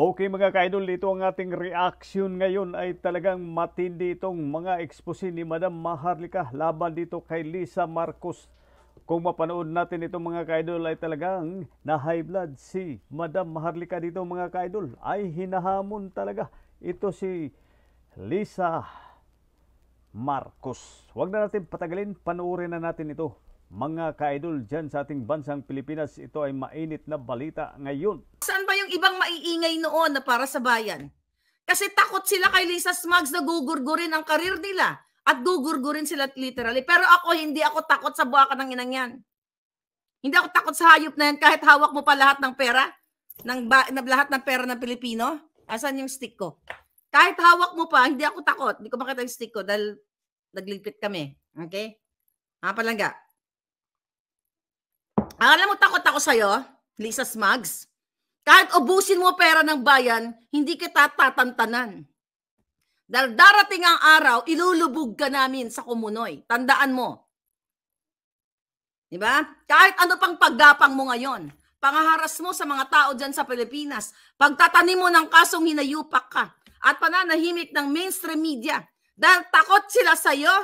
Okay mga kaidol, ito ang ating reaction ngayon ay talagang matindi itong mga expose ni Madam Maharlika laban dito kay Lisa Marcos. Kung mapanood natin itong mga kaidol ay talagang na high blood si Madam Maharlika dito mga kaidol ay hinahamon talaga ito si Lisa Marcos. Huwag na natin patagalin, panoorin na natin ito. Mga kaidol dyan sa ating bansang Pilipinas, ito ay mainit na balita ngayon. Saan ba yung ibang maiingay noon na para sa bayan? Kasi takot sila kay Lisa Smugs na gugurgurin ang karir nila at gugurgurin sila literally. Pero ako, hindi ako takot sa buwakan ng inang yan. Hindi ako takot sa hayop na yan kahit hawak mo pa lahat ng pera, ng ba, na, lahat ng pera ng Pilipino. Asan yung stick ko? Kahit hawak mo pa, hindi ako takot. Hindi ko makita yung stick ko dahil nagligpit kami. Okay? Ha, palangga. Alam mo, takot ako sa'yo, Lisa Smugs. Kahit ubusin mo pera ng bayan, hindi kita tatantanan. Dahil darating ang araw, ilulubog ka namin sa kumunoy. Tandaan mo. Di ba? Kahit ano pang paggapang mo ngayon, pangaharas mo sa mga tao dyan sa Pilipinas, pagtatanim mo ng kasong hinayupak ka, at pananahimik ng mainstream media dahil takot sila sa'yo,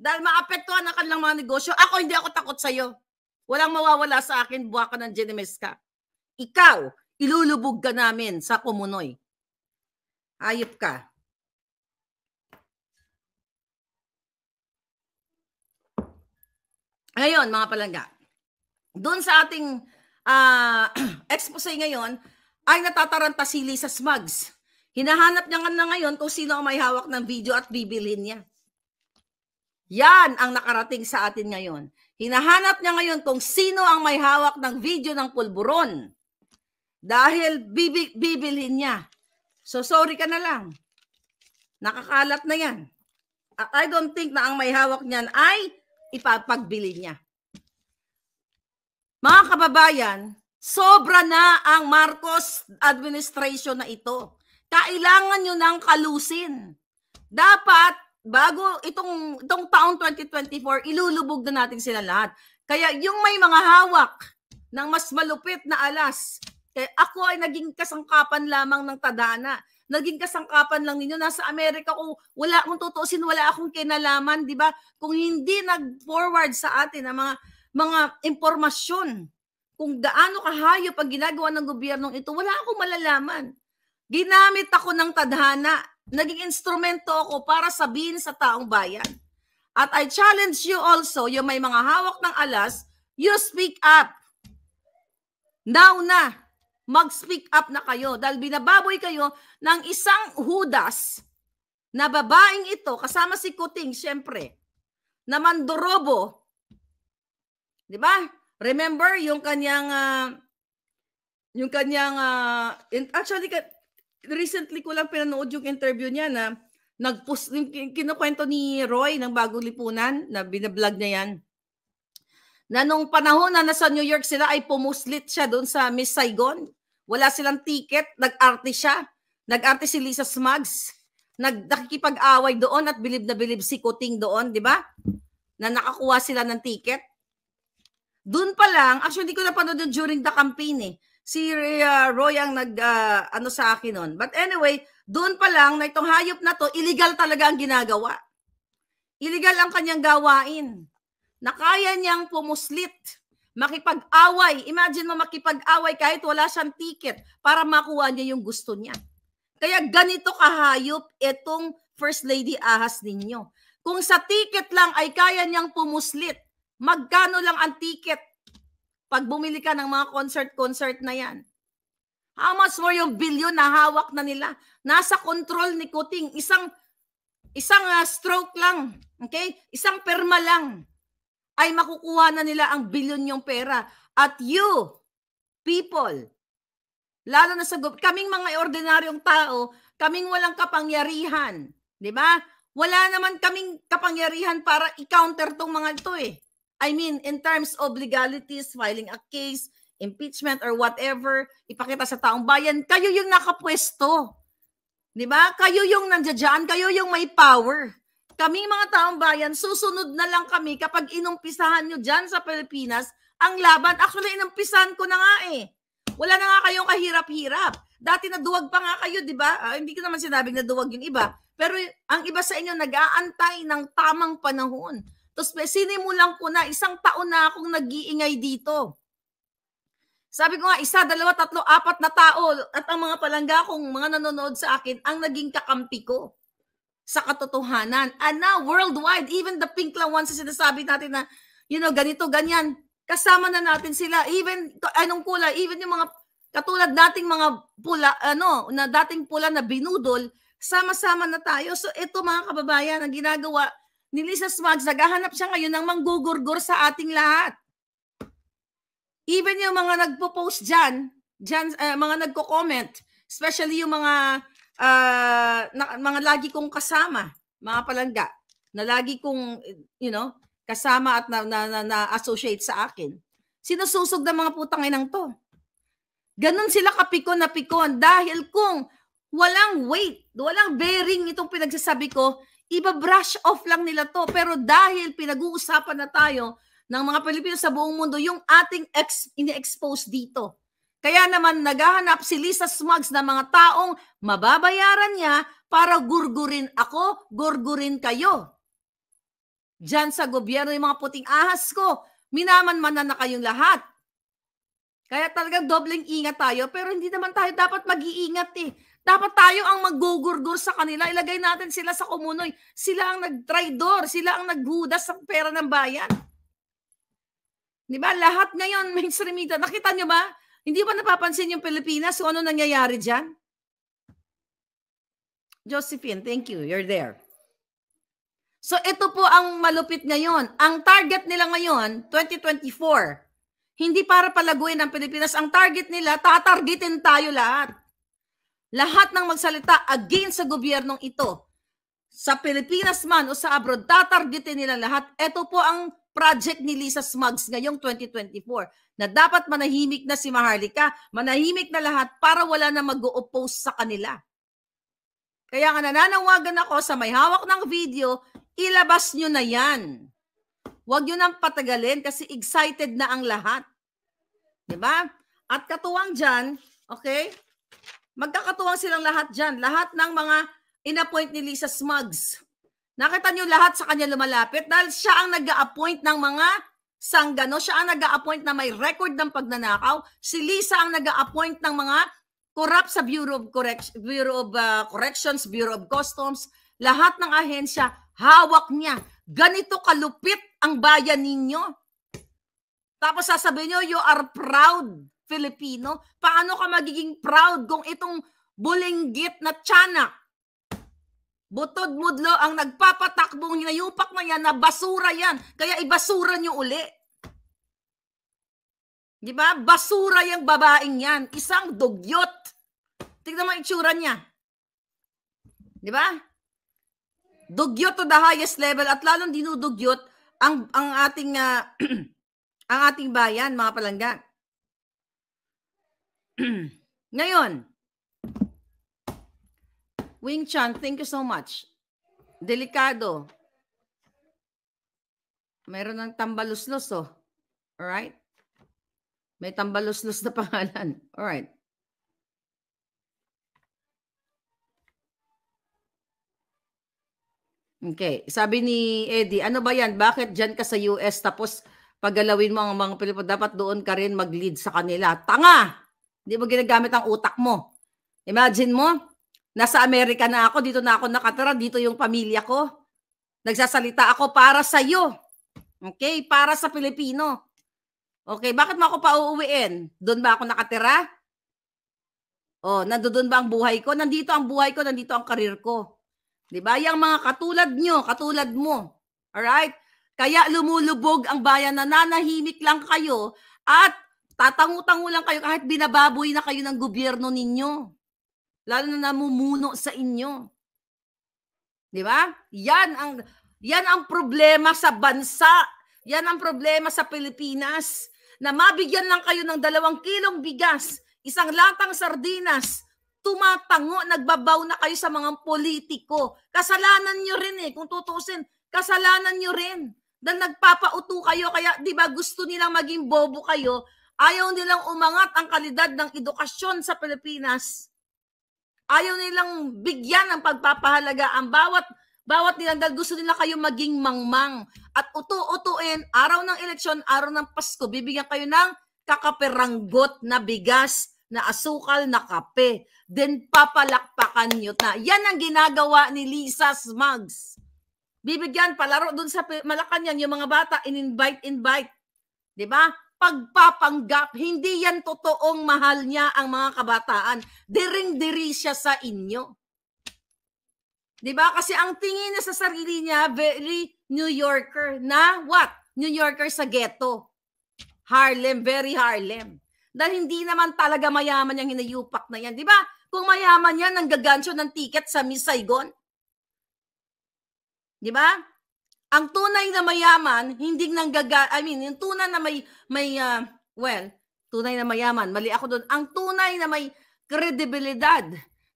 dahil maapektuhan ang kanilang mga negosyo, ako hindi ako takot sa'yo. Walang mawawala sa akin, buha ka ng Genemeska. Ikaw, ilulubog ka namin sa kumunoy. Ayop ka. Ngayon, mga palangga, doon sa ating uh, expose ngayon, ay natataranta si Lisa Smugs. Hinahanap niya nga na ngayon kung sino ang may hawak ng video at bibilin niya. Yan ang nakarating sa atin ngayon. Hinahanap niya ngayon kung sino ang may hawak ng video ng pulburon. Dahil bibi- bibilhin niya. So sorry ka na lang. Nakakalat na yan. I don't think na ang may hawak niyan ay ipapagbili niya. Mga kababayan, sobra na ang Marcos administration na ito. Kailangan nyo ng kalusin. Dapat bago itong itong taong 2024, ilulubog na natin sila lahat. Kaya yung may mga hawak ng mas malupit na alas, kaya ako ay naging kasangkapan lamang ng tadhana. Naging kasangkapan lang ninyo. Nasa Amerika ko, wala akong tutusin, wala akong kinalaman, di ba? Kung hindi nag-forward sa atin ang mga, mga impormasyon kung gaano kahayo pag ginagawa ng gobyernong ito, wala akong malalaman. Ginamit ako ng tadhana Naging instrumento ako para sabihin sa taong bayan. At I challenge you also, yung may mga hawak ng alas, you speak up. Now na, mag-speak up na kayo dahil binababoy kayo ng isang hudas na babaeng ito, kasama si Kuting, syempre, na mandorobo. Di ba? Remember yung kanyang uh, yung kanyang uh, actually recently ko lang pinanood yung interview niya na nagpost, kinukwento ni Roy ng Bagong Lipunan, na binablog niya yan, na nung panahon na nasa New York sila ay pumuslit siya doon sa Miss Saigon. Wala silang ticket, nag-arte siya. Nag-arte si Lisa Smugs. Nag, away doon at bilib na bilib si Kuting doon, di ba? Na nakakuha sila ng ticket. Doon pa lang, actually ko napanood yun during the campaign eh si uh, Roy ang nag uh, ano sa akin noon. But anyway, doon pa lang na itong hayop na to, illegal talaga ang ginagawa. Illegal ang kanyang gawain. Na kaya niyang pumuslit, makipag-away. Imagine mo makipag-away kahit wala siyang ticket para makuha niya yung gusto niya. Kaya ganito kahayop itong First Lady Ahas ninyo. Kung sa ticket lang ay kaya niyang pumuslit, magkano lang ang ticket pag bumili ka ng mga concert-concert na yan, how much more yung billion na hawak na nila? Nasa control ni Kuting. Isang, isang uh, stroke lang, okay? Isang perma lang ay makukuha na nila ang billion yung pera. At you, people, lalo na sa kaming mga ordinaryong tao, kaming walang kapangyarihan, di ba? Wala naman kaming kapangyarihan para i-counter tong mga ito eh. I mean, in terms of legalities, filing a case, impeachment or whatever, ipakita sa taong bayan, kayo yung nakapwesto. 'Di ba? Kayo yung nandiyan, kayo yung may power. Kaming mga taong bayan, susunod na lang kami kapag inumpisahan nyo dyan sa Pilipinas ang laban. Actually, inumpisahan ko na nga eh. Wala na nga kayong kahirap-hirap. Dati naduwag pa nga kayo, di ba? Ah, hindi ko naman sinabing naduwag yung iba. Pero ang iba sa inyo nag-aantay ng tamang panahon tapos sinimulan ko na, isang taon na akong nag-iingay dito. Sabi ko nga, isa, dalawa, tatlo, apat na tao at ang mga palangga kong mga nanonood sa akin ang naging kakampi ko sa katotohanan. And now, worldwide, even the pink lang ones na sinasabi natin na, you know, ganito, ganyan, kasama na natin sila. Even, anong kulay, even yung mga, katulad nating mga pula, ano, na dating pula na binudol, sama-sama na tayo. So ito mga kababayan, ang ginagawa ni Lisa Smugs, naghahanap siya ngayon ng manggugurgur sa ating lahat. Even yung mga nagpo-post dyan, dyan uh, mga nagko-comment, especially yung mga uh, na, mga lagi kong kasama, mga palangga, na lagi kong, you know, kasama at na-associate na, na, na, sa akin. Sinususog ng mga putang inang to. Ganon sila kapikon na pikon dahil kung walang weight, walang bearing itong pinagsasabi ko, Iba-brush off lang nila to. Pero dahil pinag-uusapan na tayo ng mga Pilipino sa buong mundo, yung ating ex, ini-expose dito. Kaya naman naghahanap si Lisa Smugs ng mga taong mababayaran niya para gurgurin ako, gurgurin kayo. Diyan sa gobyerno yung mga puting ahas ko, minamanmanan na kayong lahat. Kaya talagang dobleng ingat tayo, pero hindi naman tayo dapat mag-iingat eh. Dapat tayo ang maggugurgur sa kanila. Ilagay natin sila sa kumunoy. Sila ang nagtraidor. Sila ang naghudas sa pera ng bayan. Di ba? Lahat ngayon, mainstream media. Nakita nyo ba? Hindi ba napapansin yung Pilipinas kung ano nangyayari dyan? Josephine, thank you. You're there. So ito po ang malupit ngayon. Ang target nila ngayon, 2024. Hindi para palaguin ang Pilipinas. Ang target nila, tatargetin tayo lahat. Lahat ng magsalita against sa gobyernong ito, sa Pilipinas man o sa abroad, tatargetin nila lahat. Ito po ang project ni Lisa Smugs ngayong 2024 na dapat manahimik na si Maharlika, manahimik na lahat para wala na mag-o-oppose sa kanila. Kaya nga nananawagan ako sa may hawak ng video, ilabas nyo na yan. Huwag nyo nang patagalin kasi excited na ang lahat. ba? Diba? At katuwang dyan, okay, Magkakatuwang silang lahat dyan. Lahat ng mga inappoint ni Lisa Smugs. Nakita niyo lahat sa kanya lumalapit dahil siya ang nag appoint ng mga sanggano. Siya ang nag appoint na may record ng pagnanakaw. Si Lisa ang nag appoint ng mga corrupt sa Bureau of, Correct- Bureau of uh, Corrections, Bureau of Customs. Lahat ng ahensya, hawak niya. Ganito kalupit ang bayan ninyo. Tapos sasabihin niyo, you are proud Filipino? Paano ka magiging proud kung itong bulinggit na tiyanak? Butod mudlo ang nagpapatakbong nayupak na yan na basura yan. Kaya ibasura nyo uli. Di ba? Basura yung babaeng yan. Isang dugyot. Tignan mo itsura niya. Di ba? Dugyot to the highest level at lalong dinudugyot ang ang ating uh, ang ating bayan, mga palanggan. Ngayon, Wing Chan, thank you so much. Delikado. Meron ng tambaluslos, oh. Alright? May tambaluslos na pangalan. Alright. Okay. Sabi ni Eddie, ano ba yan? Bakit dyan ka sa US tapos pagalawin mo ang mga Pilipino? Dapat doon ka rin mag-lead sa kanila. Tanga! Hindi mo ginagamit ang utak mo. Imagine mo, nasa Amerika na ako, dito na ako nakatira, dito yung pamilya ko. Nagsasalita ako para sa iyo. Okay, para sa Pilipino. Okay, bakit mo ako pa uuwiin? Doon ba ako nakatira? Oh, nandoon ba ang buhay ko? Nandito ang buhay ko, nandito ang karir ko. 'Di ba? Yang mga katulad nyo, katulad mo. All right? Kaya lumulubog ang bayan na nanahimik lang kayo at tatangutango lang kayo kahit binababoy na kayo ng gobyerno ninyo. Lalo na namumuno sa inyo. Di ba? Yan ang yan ang problema sa bansa. Yan ang problema sa Pilipinas. Na mabigyan lang kayo ng dalawang kilong bigas, isang latang sardinas, tumatango, nagbabaw na kayo sa mga politiko. Kasalanan nyo rin eh, kung tutusin, kasalanan nyo rin. Dahil nagpapautu kayo, kaya di ba gusto nilang maging bobo kayo Ayaw nilang umangat ang kalidad ng edukasyon sa Pilipinas. Ayaw nilang bigyan ng pagpapahalaga ang bawat bawat nilang dahil gusto nila kayo maging mangmang at utu-utuin araw ng eleksyon, araw ng Pasko, bibigyan kayo ng kakaperanggot na bigas, na asukal, na kape. Then papalakpakan nyo na. Yan ang ginagawa ni Lisa Smugs. Bibigyan palaro dun sa Malacanang yung mga bata, in-invite, invite. invite. 'Di ba? pagpapanggap, hindi yan totoong mahal niya ang mga kabataan. Diring-diri siya sa inyo. 'Di ba? Kasi ang tingin niya sa sarili niya, very New Yorker na what? New Yorker sa ghetto. Harlem, very Harlem. Dahil hindi naman talaga mayaman yung hinayupak na yan. Di ba? Kung mayaman yan, nanggagansyo ng ticket sa Miss Saigon. Di ba? Ang tunay na mayaman, hindi nang gaga I mean, yung tunay na may, may uh, well, tunay na mayaman, mali ako doon. Ang tunay na may kredibilidad,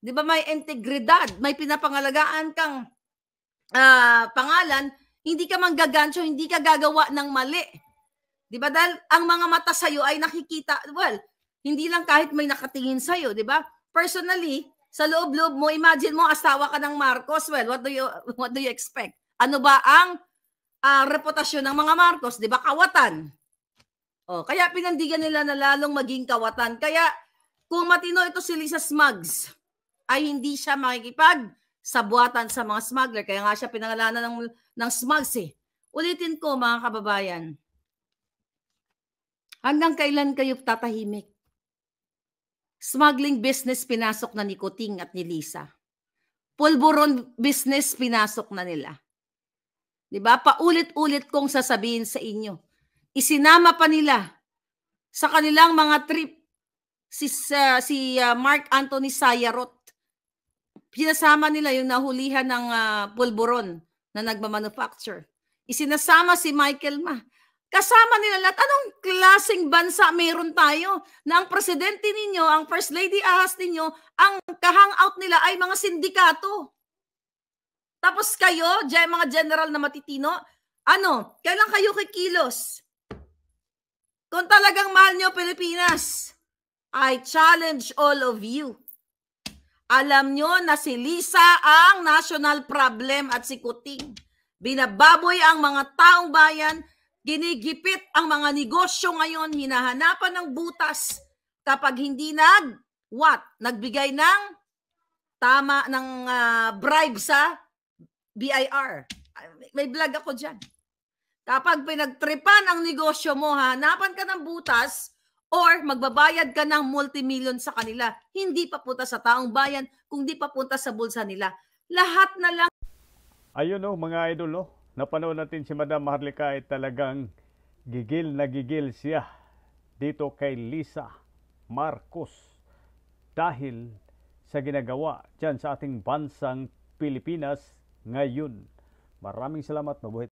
di ba may integridad, may pinapangalagaan kang uh, pangalan, hindi ka manggagancho, hindi ka gagawa ng mali. Di ba? Dahil ang mga mata sa'yo ay nakikita, well, hindi lang kahit may nakatingin sa iyo di ba? Personally, sa loob-loob mo, imagine mo asawa ka ng Marcos. Well, what do you what do you expect? Ano ba ang uh, reputasyon ng mga Marcos? Di ba? Kawatan. Oh, kaya pinandigan nila na lalong maging kawatan. Kaya kung matino ito si Lisa Smugs, ay hindi siya makikipag sa buwatan sa mga smuggler. Kaya nga siya pinangalanan ng, ng smugs eh. Ulitin ko mga kababayan, hanggang kailan kayo tatahimik? Smuggling business pinasok na ni Kuting at ni Lisa. Pulburon business pinasok na nila. 'Di ba? Paulit-ulit kong sasabihin sa inyo. Isinama pa nila sa kanilang mga trip si uh, si uh, Mark Anthony Sayarot. Pinasama nila yung nahulihan ng uh, pulburon na nagmamanufacture. Isinasama si Michael Ma. Kasama nila lahat. Anong klaseng bansa meron tayo na ang presidente ninyo, ang first lady ahas ninyo, ang kahang-out nila ay mga sindikato. Tapos kayo, mga general na matitino, ano, kailan kayo kikilos? Kung talagang mahal nyo Pilipinas, I challenge all of you. Alam nyo na si Lisa ang national problem at si Kuting. Binababoy ang mga taong bayan, ginigipit ang mga negosyo ngayon, hinahanapan ng butas kapag hindi nag, what? Nagbigay ng tama ng uh, bribe sa BIR. May vlog ako dyan. Kapag pinagtripan ang negosyo mo, ha, hanapan ka ng butas or magbabayad ka ng multimillion sa kanila. Hindi papunta sa taong bayan, kung di papunta sa bulsa nila. Lahat na lang. Ayun oh, mga idol, oh. napanood natin si Madam Maharlika ay eh, talagang gigil na gigil siya dito kay Lisa Marcos dahil sa ginagawa dyan sa ating bansang Pilipinas ngayon. Maraming salamat. Mabuhay.